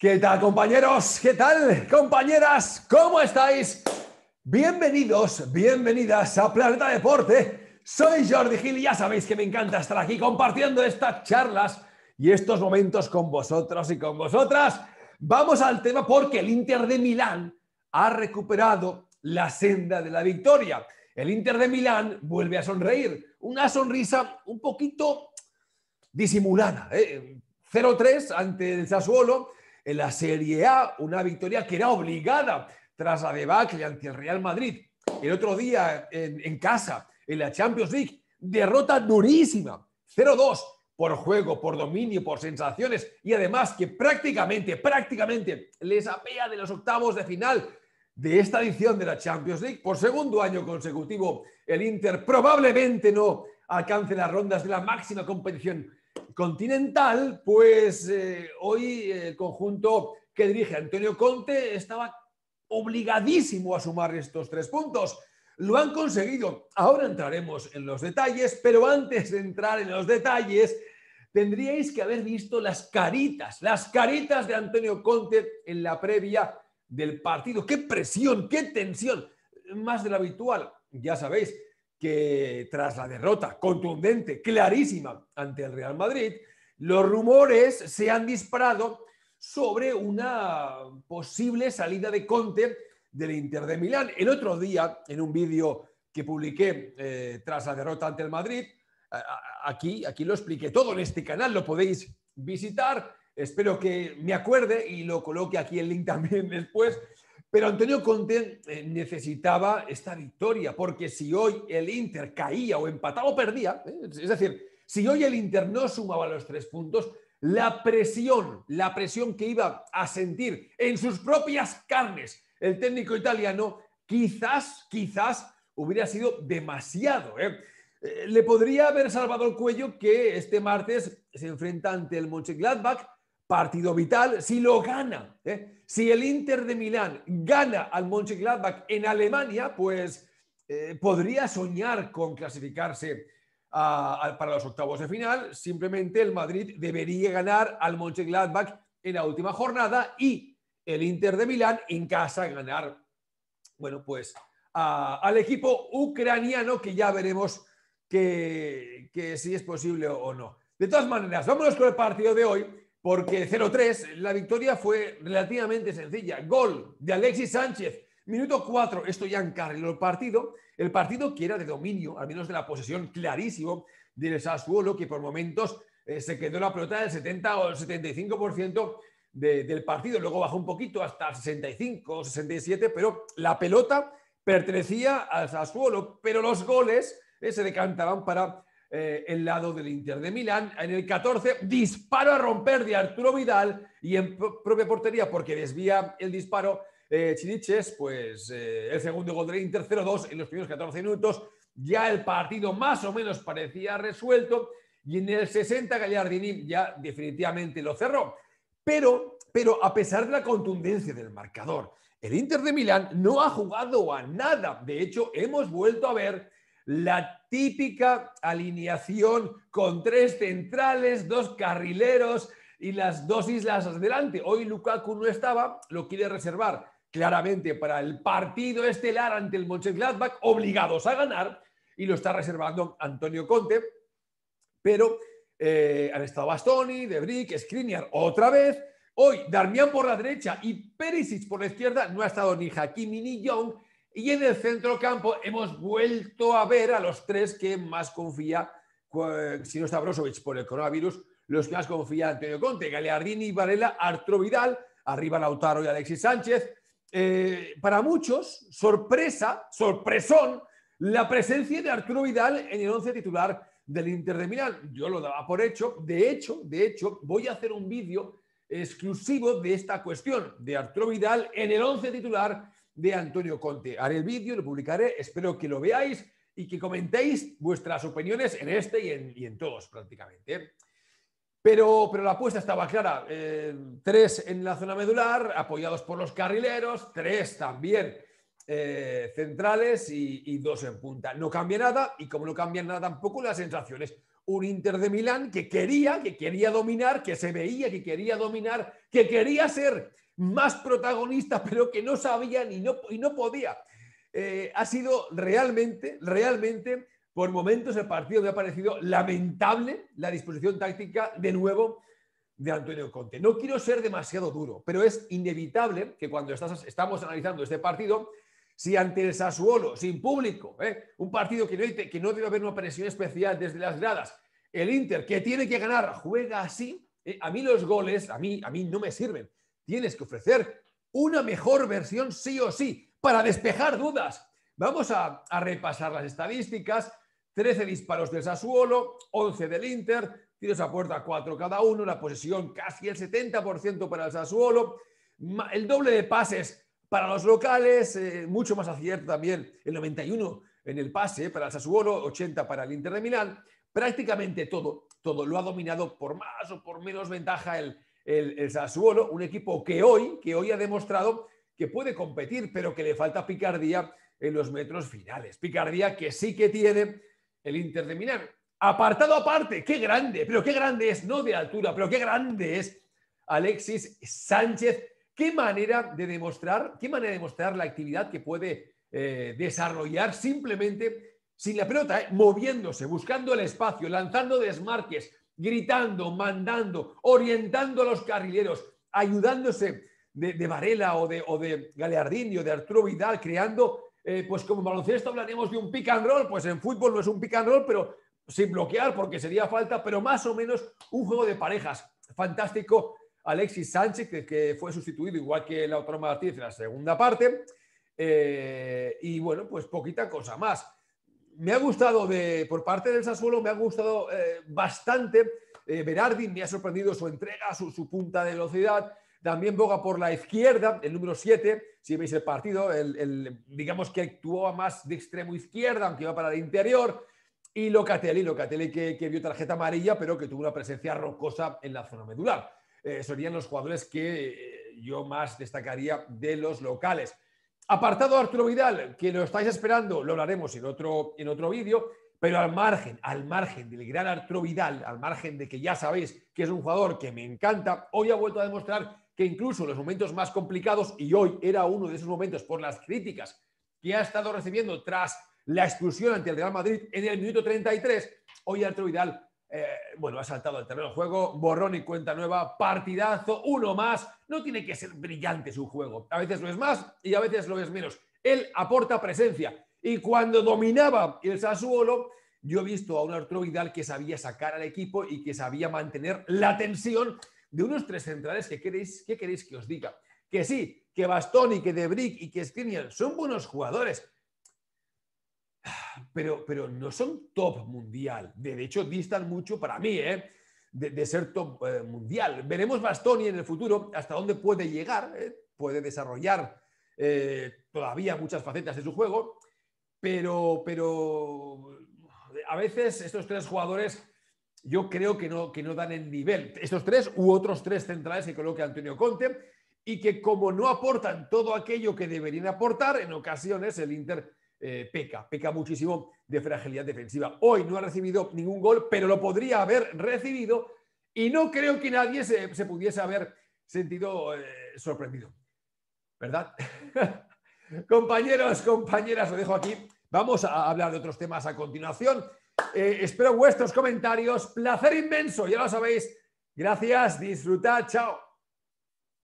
¿Qué tal compañeros? ¿Qué tal compañeras? ¿Cómo estáis? Bienvenidos, bienvenidas a Planeta Deporte. Soy Jordi Gil y ya sabéis que me encanta estar aquí compartiendo estas charlas y estos momentos con vosotros y con vosotras. Vamos al tema porque el Inter de Milán ha recuperado la senda de la victoria. El Inter de Milán vuelve a sonreír, una sonrisa un poquito disimulada. ¿eh? 0-3 ante el Sassuolo en la Serie A, una victoria que era obligada tras la debacle ante el Real Madrid. El otro día en, casa, en la Champions League, derrota durísima, 0-2 por juego, por dominio, por sensaciones y además que prácticamente, prácticamente les apea de los octavos de final de esta edición de la Champions League. Por segundo año consecutivo, el Inter probablemente no alcance las rondas de la máxima competición continental, pues eh, hoy el conjunto que dirige Antonio Conte estaba obligadísimo a sumar estos tres puntos. Lo han conseguido. Ahora entraremos en los detalles, pero antes de entrar en los detalles, tendríais que haber visto las caritas, las caritas de Antonio Conte en la previa del partido. ¡Qué presión, qué tensión! Más de lo habitual, ya sabéis, que tras la derrota contundente, clarísima ante el Real Madrid, los rumores se han disparado sobre una posible salida de Conte del Inter de Milán. El otro día, en un vídeo que publiqué eh, tras la derrota ante el Madrid, aquí, aquí lo expliqué todo en este canal, lo podéis visitar. Espero que me acuerde y lo coloque aquí el link también después pero Antonio Conte eh, necesitaba esta victoria, porque si hoy el Inter caía o empataba o perdía, eh, es decir, si hoy el Inter no sumaba los tres puntos, la presión, la presión que iba a sentir en sus propias carnes el técnico italiano, quizás, quizás hubiera sido demasiado. Eh. Le podría haber salvado el cuello que este martes se enfrenta ante el Mönchengladbach partido vital si lo gana. ¿eh? Si el Inter de Milán gana al Mönchengladbach en Alemania, pues eh, podría soñar con clasificarse para los octavos de final. Simplemente el Madrid debería ganar al Mönchengladbach en la última jornada y el Inter de Milán en casa ganar, bueno, pues al equipo ucraniano que ya veremos que, que si es posible o no. De todas maneras, vámonos con el partido de hoy porque 0-3, la victoria fue relativamente sencilla. Gol de Alexis Sánchez, minuto 4, esto ya encarriló el partido. El partido que era de dominio, al menos de la posesión clarísimo del Sassuolo, que por momentos eh, se quedó la pelota del 70 o el 75% del partido. Luego bajó un poquito hasta el 65 o 67, pero la pelota pertenecía al Sassuolo, pero los goles eh, se decantaban para eh, el lado del Inter de Milán. En el 14, disparo a romper de Arturo Vidal y en propia portería, porque desvía el disparo eh, Chiniches, pues eh, el segundo gol del Inter 0-2 en los primeros 14 minutos. Ya el partido más o menos parecía resuelto y en el 60 Gallardini ya definitivamente lo cerró. Pero, pero a pesar de la contundencia del marcador, el Inter de Milán no ha jugado a nada. De hecho, hemos vuelto a ver la típica alineación con tres centrales, dos carrileros y las dos islas adelante Hoy Lukaku no estaba, lo quiere reservar claramente para el partido estelar ante el Mönchengladbach, obligados a ganar, y lo está reservando Antonio Conte, pero eh, han estado Bastoni, De Scriniar Skriniar otra vez, hoy Darmian por la derecha y Perisic por la izquierda, no ha estado ni Hakimi ni Young, y en el centro campo hemos vuelto a ver a los tres que más confía, si no está Brozovic por el coronavirus, los que más confía Antonio Conte, Galeardini, Varela, Arturo Vidal, arriba Lautaro y Alexis Sánchez. Eh, para muchos, sorpresa, sorpresón, la presencia de Arturo Vidal en el once titular del Inter de Milán. Yo lo daba por hecho. De hecho, de hecho, voy a hacer un vídeo exclusivo de esta cuestión de Arturo Vidal en el once titular de Antonio Conte. Haré el vídeo, lo publicaré, espero que lo veáis y que comentéis vuestras opiniones en este y en, todos prácticamente. Pero, la apuesta estaba clara. Eh, tres en la zona medular, apoyados por los carrileros, tres también eh, centrales y, y, dos en punta. No cambia nada y como no cambia nada tampoco las sensaciones. Un Inter de Milán que quería, que quería dominar, que se veía que quería dominar, que quería ser más protagonista, pero que no sabía ni no, y no podía. Eh, ha sido realmente, realmente, por momentos el partido me ha parecido lamentable la disposición táctica de nuevo de Antonio Conte. No quiero ser demasiado duro, pero es inevitable que cuando estamos analizando este partido, si ante el Sassuolo, sin público, ¿eh? un partido que no, debe haber una presión especial desde las gradas, el Inter, que tiene que ganar, juega así, eh, a mí los goles, a mí, a mí no me sirven. Tienes que ofrecer una mejor versión sí o sí para despejar dudas. Vamos a, repasar las estadísticas. 13 disparos del Sassuolo, 11 del Inter, tiros a puerta 4 cada uno, la posesión casi el 70% para el Sassuolo, el doble de pases para los locales, eh, mucho más acierto también, el 91 en el pase para el Sassuolo, 80 para el Inter de Milán, prácticamente todo, todo lo ha dominado por más o por menos ventaja el, el, Sassuolo, un equipo que hoy, que hoy ha demostrado que puede competir, pero que le falta picardía en los metros finales. Picardía que sí que tiene el Inter de Milán. Apartado aparte, qué grande, pero qué grande es, no de altura, pero qué grande es Alexis Sánchez. Qué manera de demostrar, qué manera de la actividad que puede eh, desarrollar simplemente sin la pelota, eh, moviéndose, buscando el espacio, lanzando desmarques, gritando, mandando, orientando a los carrileros, ayudándose de, Varela o de, Galeardini o de Arturo Vidal, creando, eh, pues como baloncesto hablaremos de un pick and roll, pues en fútbol no es un pick and roll, pero sin bloquear porque sería falta, pero más o menos un juego de parejas. Fantástico Alexis Sánchez, que, fue sustituido igual que la Autónoma Martínez en la segunda parte. Eh, y bueno, pues poquita cosa más me ha gustado por parte del Sassuolo, me ha gustado eh, bastante. Eh, me ha sorprendido su entrega, su, punta de velocidad. También Boga por la izquierda, el número 7, si veis el partido, digamos que actuó más de extremo izquierda, aunque iba para el interior. Y Locatelli, Locatelli que, que vio tarjeta amarilla, pero que tuvo una presencia rocosa en la zona medular. Eh, serían los jugadores que eh, yo más destacaría de los locales. Apartado Arturo Vidal, que lo estáis esperando, lo hablaremos en otro, en otro vídeo, pero al margen, al margen del gran Arturo Vidal, al margen de que ya sabéis que es un jugador que me encanta, hoy ha vuelto a demostrar que incluso en los momentos más complicados, y hoy era uno de esos momentos por las críticas que ha estado recibiendo tras la exclusión ante el Real Madrid en el minuto 33, hoy Arturo Vidal eh, bueno, ha saltado al terreno de juego, borrón y cuenta nueva, partidazo, uno más. No tiene que ser brillante su juego. A veces lo es más y a veces lo es menos. Él aporta presencia. Y cuando dominaba el Sassuolo, yo he visto a un Arturo Vidal que sabía sacar al equipo y que sabía mantener la tensión de unos tres centrales que queréis, ¿qué queréis que os diga? Que sí, que Bastón y que Debrick y que Skriniar son buenos jugadores, pero, pero no son top mundial. De hecho, distan mucho para mí, ¿eh? De, ser top eh, mundial. Veremos Bastoni en el futuro hasta dónde puede llegar, ¿eh? puede desarrollar eh, todavía muchas facetas de su juego, pero, pero a veces estos tres jugadores yo creo que no, que no dan el nivel. Estos tres u otros tres centrales que coloque Antonio Conte y que como no aportan todo aquello que deberían aportar, en ocasiones el Inter eh, peca, peca muchísimo de fragilidad defensiva. Hoy no ha recibido ningún gol, pero lo podría haber recibido y no creo que nadie se, pudiese haber sentido eh, sorprendido. ¿Verdad? Compañeros, compañeras, lo dejo aquí. Vamos a hablar de otros temas a continuación. Eh, espero vuestros comentarios. Placer inmenso, ya lo sabéis. Gracias, disfrutad, chao.